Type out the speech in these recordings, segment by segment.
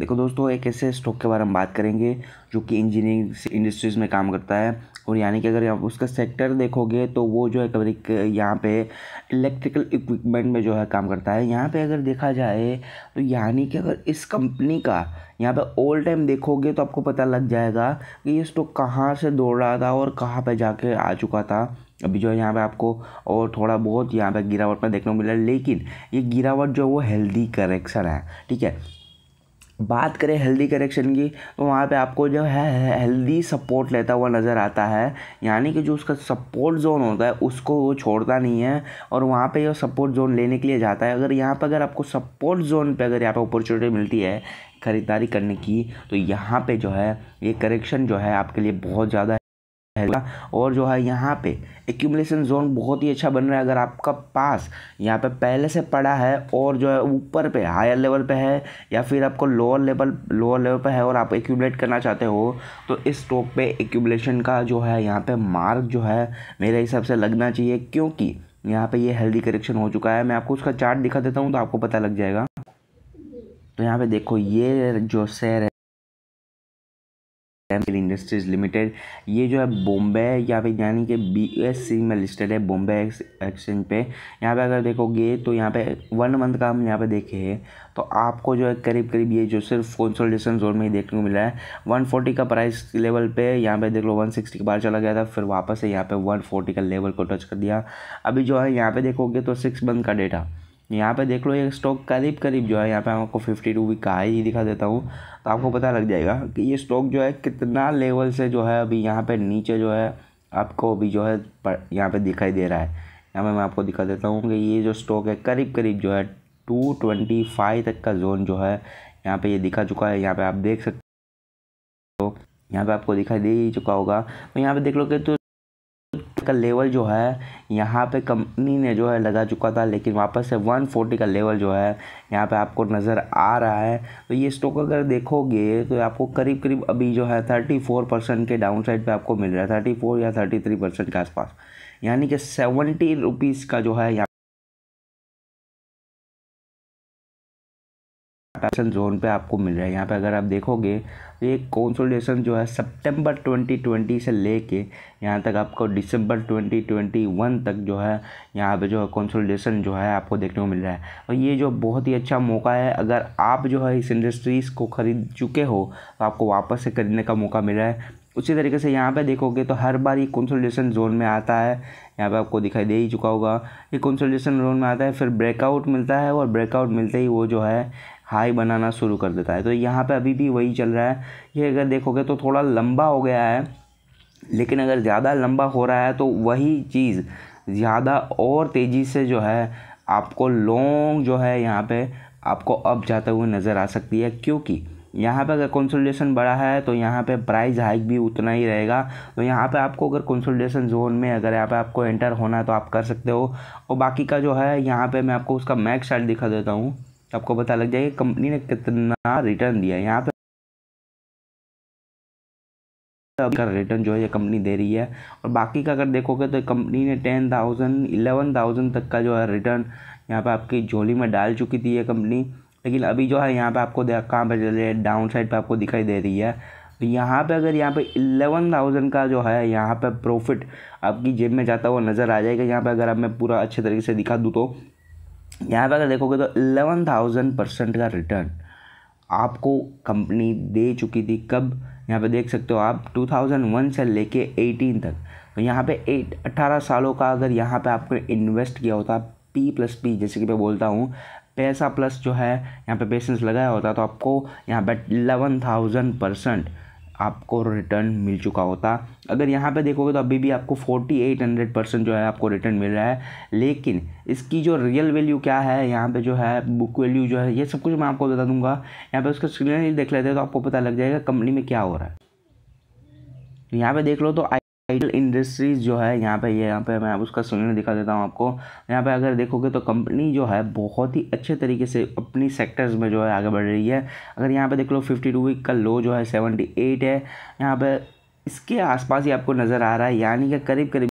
देखो दोस्तों एक ऐसे स्टॉक के बारे में बात करेंगे जो कि इंजीनियरिंग इंडस्ट्रीज़ में काम करता है और यानी कि अगर आप उसका सेक्टर देखोगे तो वो जो है कभी यहाँ पे इलेक्ट्रिकल इक्विपमेंट में जो है काम करता है यहाँ पे अगर देखा जाए तो यानी कि अगर इस कंपनी का यहाँ पे ऑल टाइम देखोगे तो आपको पता लग जाएगा कि ये स्टॉक कहाँ से दौड़ रहा था और कहाँ पे जाके आ चुका था अभी जो है यहाँ पे आपको और थोड़ा बहुत यहाँ पे गिरावट में देखने को मिला लेकिन ये गिरावट जो है वो हेल्दी करेक्शन है ठीक है बात करें हेल्दी करेक्शन की तो वहाँ पे आपको जो है हेल्दी सपोर्ट लेता हुआ नज़र आता है यानी कि जो उसका सपोर्ट जोन होता है उसको वो छोड़ता नहीं है और वहाँ पे ये सपोर्ट जोन लेने के लिए जाता है अगर यहाँ पर अगर आपको सपोर्ट जोन पे अगर यहाँ पे अपॉर्चुनिटी मिलती है ख़रीदारी करने की तो यहाँ पे जो है ये करेक्शन जो है आपके लिए बहुत ज़्यादा रहेगा और जो है यहाँ पे एक्यूमलेशन जोन बहुत ही अच्छा बन रहा है अगर आपका पास यहाँ पे पहले से पड़ा है और जो है ऊपर पे हायर लेवल पे है या फिर आपको लोअर लेवल लोअर लेवल पे है और आप एक्यूमलेट करना चाहते हो तो इस टॉप पे एक्यूमलेशन का जो है यहाँ पे मार्क जो है मेरे हिसाब से लगना चाहिए क्योंकि यहाँ पे ये हेल्दी करेक्शन हो चुका है मैं आपको उसका चार्ट दिखा देता हूँ तो आपको पता लग जाएगा तो यहाँ पे देखो ये जो शेयर है टेम्पल इंडस्ट्रीज लिमिटेड ये जो है बॉम्बे या फिर यानी कि बी एस सी में लिस्टेड है बॉम्बे एक्सचेंज पे यहाँ पे अगर देखोगे तो यहाँ पे वन मंथ का हम यहाँ पे देखे हैं तो आपको जो है करीब करीब ये जो सिर्फ कंसोलिडेशन जोन में ही देखने को मिला है 140 का प्राइस लेवल पे यहाँ पे देख लो 160 के बाहर चला गया था फिर वापस से यहाँ पे 140 का लेवल को टच कर दिया अभी जो है यहाँ पे देखोगे तो सिक्स मंथ का डेटा यहाँ पे देख लो ये स्टॉक करीब करीब जो है यहाँ पे हम आपको फिफ्टी टू वीक का हाई ही दिखा देता हूँ तो आपको पता लग जाएगा कि ये स्टॉक जो है कितना लेवल से जो है अभी यहाँ पे नीचे जो है आपको अभी जो है यहाँ पे दिखाई दे रहा है यहाँ पे मैं आपको दिखा देता हूँ कि ये जो स्टॉक है करीब करीब जो है टू ट्वेंटी फाइव तक का जोन जो है यहाँ पर ये दिखा चुका है यहाँ पर आप देख सकते हो यहाँ पर आपको दिखाई दे ही चुका होगा तो यहाँ पर देख लो कि तो का लेवल जो है यहाँ पे कंपनी ने जो है लगा चुका था लेकिन वापस से 140 का लेवल जो है यहाँ पे आपको नज़र आ रहा है तो ये स्टॉक अगर देखोगे तो आपको करीब करीब अभी जो है 34 परसेंट के डाउन साइड पर आपको मिल रहा है थर्टी या थर्टी परसेंट के आसपास यानी कि सेवेंटी रुपीज़ का जो है यहाँ कंसल्टेशन जोन पे आपको मिल रहा है यहाँ पे अगर आप देखोगे तो ये कंसोलिडेशन जो है सितंबर 2020 से लेके यहाँ तक आपको दिसंबर 2021 तक जो है यहाँ पे जो है कंसोलिडेशन जो है आपको देखने को मिल रहा है और ये जो बहुत ही अच्छा मौका है अगर आप जो है इस इंडस्ट्रीज़ को ख़रीद चुके हो तो आपको वापस से खरीदने का मौका मिल रहा है उसी तरीके से यहाँ पे देखोगे तो हर बार ये कंसोलिडेशन जोन में आता है यहाँ पे आपको दिखाई दे ही चुका होगा ये कंसोलिडेशन जोन में आता है फिर ब्रेकआउट मिलता है और ब्रेकआउट मिलते ही वो जो है हाई बनाना शुरू कर देता है तो यहाँ पे अभी भी वही चल रहा है ये अगर देखोगे तो थोड़ा लंबा हो गया है लेकिन अगर ज़्यादा लंबा हो रहा है तो वही चीज़ ज़्यादा और तेज़ी से जो है आपको लॉन्ग जो है यहाँ पे आपको अप जाते हुए नज़र आ सकती है क्योंकि यहाँ पे अगर कंसोलिडेशन बढ़ा है तो यहाँ पे प्राइस हाइक भी उतना ही रहेगा तो यहाँ पे आपको अगर कंसोलिडेशन जोन में अगर यहाँ पे आपको एंटर होना है तो आप कर सकते हो और बाकी का जो है यहाँ पे मैं आपको उसका मैक्स चार्ट दिखा देता हूँ आपको पता लग जाएगा कंपनी ने कितना रिटर्न दिया है यहाँ पे का रिटर्न जो है ये कंपनी दे रही है और बाकी का अगर देखोगे तो कंपनी ने टेन थाउजेंड इलेवन थाउजेंड तक का जो है रिटर्न यहाँ पे आपकी झोली में डाल चुकी थी ये कंपनी लेकिन अभी जो है यहाँ पे आपको कहाँ पे चल रही है डाउन साइड पे आपको दिखाई दे रही है तो यहाँ पे अगर यहाँ पे इलेवन थाउजेंड का जो है यहाँ पे प्रॉफिट आपकी जेब में जाता हुआ नज़र आ जाएगा यहाँ पे अगर आप मैं पूरा अच्छे तरीके से दिखा दूँ तो यहाँ पर अगर देखोगे तो एलेवन थाउजेंड परसेंट का रिटर्न आपको कंपनी दे चुकी थी कब यहाँ पे देख सकते हो आप 2001 से लेके 18 तक तो यहाँ पे एट अट्ठारह सालों का अगर यहाँ पे आपने इन्वेस्ट किया होता पी प्लस पी जैसे कि मैं बोलता हूँ पैसा प्लस जो है यहाँ पे पेशेंस लगाया होता तो आपको यहाँ पे एलेवन थाउजेंड परसेंट आपको रिटर्न मिल चुका होता अगर यहाँ पे देखोगे तो अभी भी आपको फोर्टी एट हंड्रेड परसेंट जो है आपको रिटर्न मिल रहा है लेकिन इसकी जो रियल वैल्यू क्या है यहाँ पे जो है बुक वैल्यू जो है ये सब कुछ मैं आपको बता दूंगा यहाँ पे उसका स्क्रीन देख लेते हैं तो आपको पता लग जाएगा कंपनी में क्या हो रहा है यहाँ पे देख लो तो आई टाइटल इंडस्ट्रीज जो है यहाँ पे ये यहाँ पे मैं उसका सुनने दिखा देता हूँ आपको यहाँ पे अगर देखोगे तो कंपनी जो है बहुत ही अच्छे तरीके से अपनी सेक्टर्स में जो है आगे बढ़ रही है अगर यहाँ पे देख लो फिफ्टी टू वीक का लो जो है सेवेंटी एट है यहाँ पे इसके आसपास ही आपको नज़र आ रहा है यानी कि करीब करीब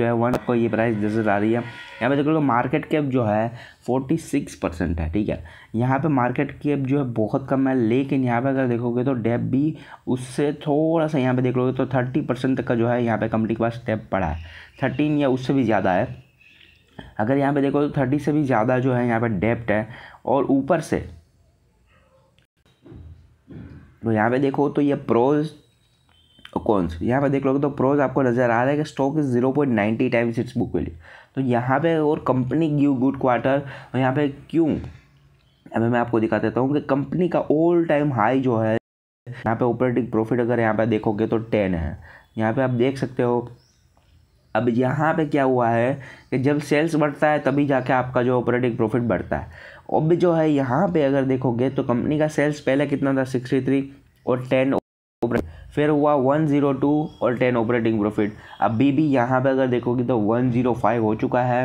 जो है वन आपको ये प्राइस नज़र आ रही है यहाँ पे देख लो मार्केट कैप जो है फोर्टी सिक्स परसेंट है ठीक है यहाँ पे मार्केट कैप जो है बहुत कम है लेकिन यहाँ पे अगर देखोगे तो डेप भी उससे थोड़ा सा यहाँ पे देख लोगे तो थर्टी परसेंट तक का जो है यहाँ पे कंपनी के पास डेप पड़ा है थर्टीन या उससे भी ज़्यादा है अगर यहाँ पे देखो तो थर्टी से भी ज़्यादा जो है यहाँ पे डेप्ट है और ऊपर से तो यहाँ पे देखो तो ये प्रोज कॉन्स यहाँ पर देख लोगे तो प्रोज आपको नजर आ रहा है कि stock is zero point ninety times its book value तो यहाँ पे और कंपनी गिव गुड क्वार्टर और यहाँ पे क्यों अभी मैं आपको दिखा देता हूँ कि कंपनी का ऑल टाइम हाई जो है यहाँ पे ऑपरेटिंग प्रॉफिट अगर यहाँ पे देखोगे तो टेन है यहाँ पे आप देख सकते हो अब यहाँ पे क्या हुआ है कि जब सेल्स बढ़ता है तभी जाके आपका जो ऑपरेटिंग प्रॉफिट बढ़ता है अब जो है यहाँ पे अगर देखोगे तो कंपनी का सेल्स पहले कितना था सिक्सटी थ्री और टेन फिर हुआ 102 और 10 ऑपरेटिंग प्रॉफिट अभी भी यहाँ पे अगर देखोगे तो 105 हो चुका है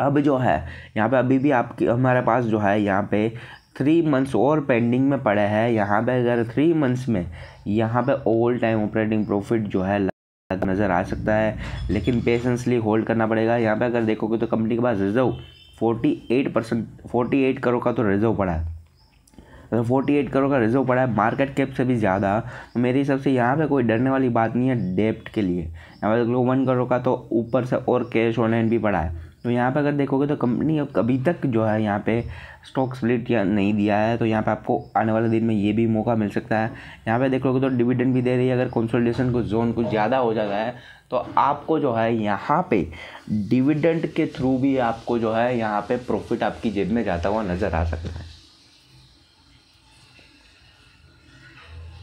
अब जो है यहाँ पे अभी भी आपके हमारे पास जो है यहाँ पे थ्री मंथ्स और पेंडिंग में पड़े हैं यहाँ पे अगर थ्री मंथ्स में यहाँ पे ओवर टाइम ऑपरेटिंग प्रॉफिट जो है नज़र आ सकता है लेकिन पेशेंसली होल्ड करना पड़ेगा यहाँ पे अगर देखोगे तो कंपनी के पास रिजर्व 48 परसेंट फोर्टी करोड़ का तो रिजर्व पड़ा है फोर्टी एट करोड़ का रिजर्व पड़ा है मार्केट कैप से भी ज़्यादा तो मेरे हिसाब से यहाँ पे कोई डरने वाली बात नहीं है डेप्ट के लिए यहाँ पर लो वन करोड़ का तो ऊपर से और कैश ऑनलाइन भी पड़ा है तो यहाँ पर अगर देखोगे तो कंपनी अब अभी तक जो है यहाँ पे स्टॉक स्प्लिट या नहीं दिया है तो यहाँ पे आपको आने वाले दिन में ये भी मौका मिल सकता है यहाँ पे देखोगे तो डिविडेंड भी दे रही है अगर कंसोलिडेशन को जोन कुछ ज़्यादा हो जाता है तो आपको जो है यहाँ पे डिविडेंड के थ्रू भी आपको जो है यहाँ पे प्रॉफिट आपकी जेब में जाता हुआ नज़र आ सकता है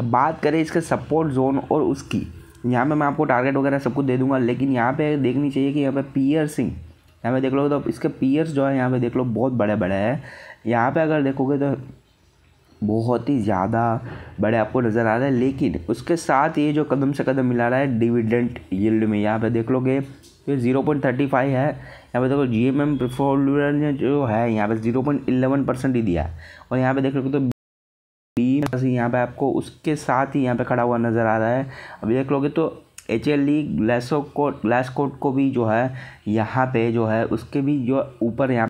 बात करें इसके सपोर्ट जोन और उसकी यहाँ पे मैं आपको टारगेट वगैरह सब कुछ दे दूंगा लेकिन यहाँ पे देखनी चाहिए कि यहाँ पे पियर्सिंग यहाँ पे देख लो तो इसके पियर्स जो है यहाँ पे देख लो बहुत बड़े बड़े हैं यहाँ पे अगर देखोगे तो बहुत ही ज़्यादा बड़े आपको नज़र आ रहे हैं लेकिन उसके साथ ये जो कदम से कदम मिला रहा है डिविडेंट यील्ड में यहाँ पे देख लोगे ये ज़ीरो पॉइंट थर्टी फाइव है यहाँ पे देखो जी एम एम जो है यहाँ पे ज़ीरो पॉइंट इलेवन परसेंट ही दिया है और यहाँ पे देख लोगे तो यहाँ पे आपको उसके साथ ही यहाँ पे खड़ा हुआ नज़र आ रहा है अब देख लोगे तो H L D Glascoat Glascoat को भी जो है यहाँ पे जो है उसके भी जो ऊपर यहाँ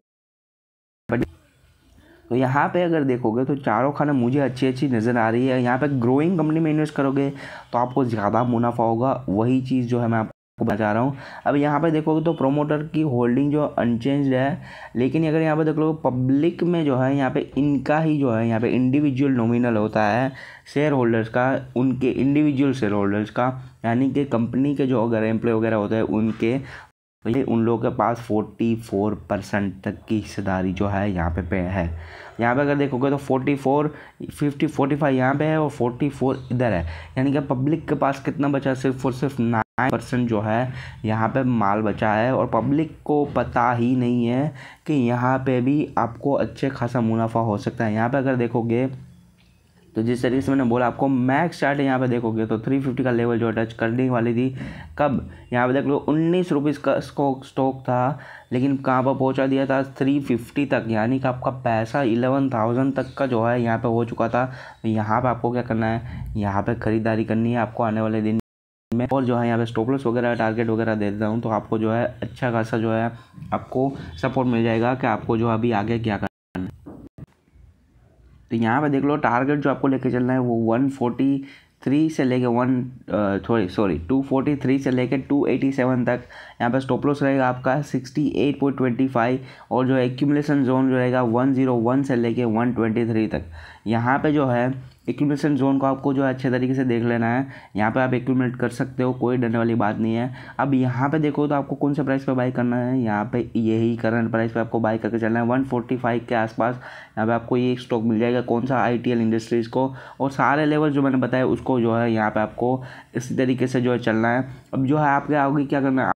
तो यहाँ पे अगर देखोगे तो चारों खाना मुझे अच्छी अच्छी नज़र आ रही है यहाँ पे ग्रोइंग कंपनी में इन्वेस्ट करोगे तो आपको ज़्यादा मुनाफा होगा वही चीज़ जो है मैं आप बचा बता रहा हूँ अब यहाँ पे देखोगे तो प्रोमोटर की होल्डिंग जो अनचेंज है लेकिन अगर यहाँ पे देख लो पब्लिक में जो है यहाँ पे इनका ही जो है यहाँ पे इंडिविजुअल नॉमिनल होता है शेयर होल्डर्स का उनके इंडिविजुअल शेयर होल्डर्स का यानी कि कंपनी के जो अगर एम्प्लॉय वगैरह होते हैं उनके ये उन लोगों के पास फोर्टी फोर परसेंट तक की हिस्सेदारी जो है यहाँ पे पे है यहाँ पे अगर देखोगे तो forty four fifty forty five यहाँ पे है और फोर्टी फोर इधर है यानी कि पब्लिक के पास कितना बचा सिर्फ और सिर्फ ना परसेंट जो है यहाँ पे माल बचा है और पब्लिक को पता ही नहीं है कि यहाँ पे भी आपको अच्छे खासा मुनाफा हो सकता है यहाँ पे अगर देखोगे तो जिस तरीके से मैंने बोला आपको मैक्स चार्ट यहाँ पे देखोगे तो 350 का लेवल जो टच करने वाली थी कब यहाँ पे देख लो उन्नीस रुपीज़ का इसको स्टॉक था लेकिन कहाँ पर पहुँचा दिया था 350 तक यानी कि आपका पैसा 11,000 तक का जो है यहाँ पे हो चुका था यहाँ पे आपको क्या करना है यहाँ पे ख़रीदारी करनी है आपको आने वाले दिन और जो है यहाँ पे स्टॉपलस वगैरह टारगेट वगैरह दे देता हूँ तो आपको जो है अच्छा खासा जो है आपको सपोर्ट मिल जाएगा कि आपको जो अभी आगे क्या करना है तो यहाँ पे देख लो टारगेट जो आपको लेके चलना है वो वन थ्री से लेके वन थोड़ी सॉरी टू फोर्टी थ्री से लेके टू एटी सेवन तक यहाँ पर स्टॉप लॉस रहेगा आपका sixty eight point twenty five और जो है एक्यूमलेसन जोन जो रहेगा वन जीरो वन से लेके वन ट्वेंटी थ्री तक यहाँ पे जो है इक्विपमेशन जोन को आपको जो है अच्छे तरीके से देख लेना है यहाँ पे आप इक्विपमेंट कर सकते हो कोई डरने वाली बात नहीं है अब यहाँ पे देखो तो आपको कौन से प्राइस पे बाई करना है यहाँ पे यही करंट प्राइस पे आपको बाई करके चलना है वन फोर्टी फाइव के आसपास यहाँ पे आपको ये स्टॉक मिल जाएगा कौन सा आई इंडस्ट्रीज़ को और सारे लेवल जो मैंने बताया उसको जो है यहाँ पर आपको इसी तरीके से जो है चलना है अब जो है आपके आगे क्या करना है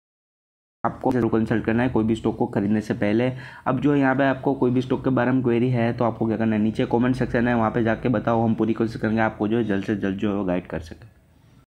आपको जरूर कंसल्ट करना है कोई भी स्टॉक को खरीदने से पहले अब जो यहाँ पे आपको कोई भी स्टॉक के बारे में क्वेरी है तो आपको क्या करना है नीचे कमेंट सेक्शन है वहाँ पे जाके बताओ हम पूरी कोशिश करेंगे आपको जो है जल्द से जल्द जो है गाइड कर सकें